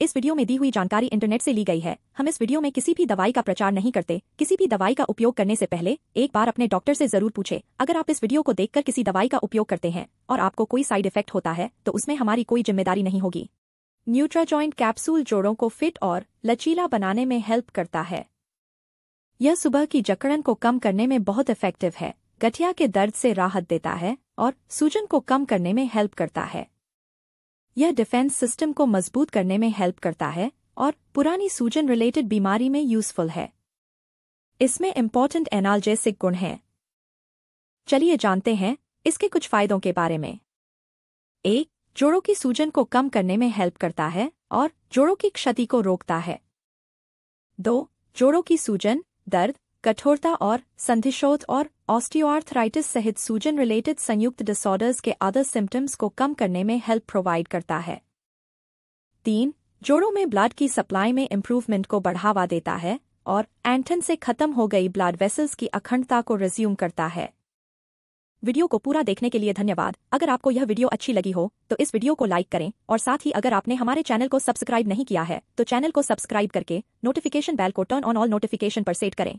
इस वीडियो में दी हुई जानकारी इंटरनेट से ली गई है हम इस वीडियो में किसी भी दवाई का प्रचार नहीं करते किसी भी दवाई का उपयोग करने से पहले एक बार अपने डॉक्टर से जरूर पूछे अगर आप इस वीडियो को देखकर किसी दवाई का उपयोग करते हैं और आपको कोई साइड इफेक्ट होता है तो उसमें हमारी कोई जिम्मेदारी नहीं होगी न्यूट्रा कैप्सूल जोड़ों को फिट और लचीला बनाने में हेल्प करता है यह सुबह की जकड़न को कम करने में बहुत इफेक्टिव है गठिया के दर्द से राहत देता है और सूजन को कम करने में हेल्प करता है यह डिफेंस सिस्टम को मजबूत करने में हेल्प करता है और पुरानी सूजन रिलेटेड बीमारी में यूजफुल है इसमें इम्पोर्टेंट एनाल्जेसिक गुण हैं चलिए जानते हैं इसके कुछ फायदों के बारे में एक जोड़ों की सूजन को कम करने में हेल्प करता है और जोड़ों की क्षति को रोकता है दो जोड़ों की सूजन दर्द कठोरता और संधिशोध और ऑस्टियोआर्थराइटिस सहित सूजन रिलेटेड संयुक्त डिसऑर्डर्स के अदर सिम्टम्स को कम करने में हेल्प प्रोवाइड करता है तीन जोड़ों में ब्लड की सप्लाई में इम्प्रूवमेंट को बढ़ावा देता है और एंटन से खत्म हो गई ब्लड वेसल्स की अखंडता को रिज्यूम करता है वीडियो को पूरा देखने के लिए धन्यवाद अगर आपको यह वीडियो अच्छी लगी हो तो इस वीडियो को लाइक करें और साथ ही अगर आपने हमारे चैनल को सब्सक्राइब नहीं किया है तो चैनल को सब्सक्राइब करके नोटिफिकेशन बेल को टर्न ऑन ऑल नोटिफिकेशन पर सेट करें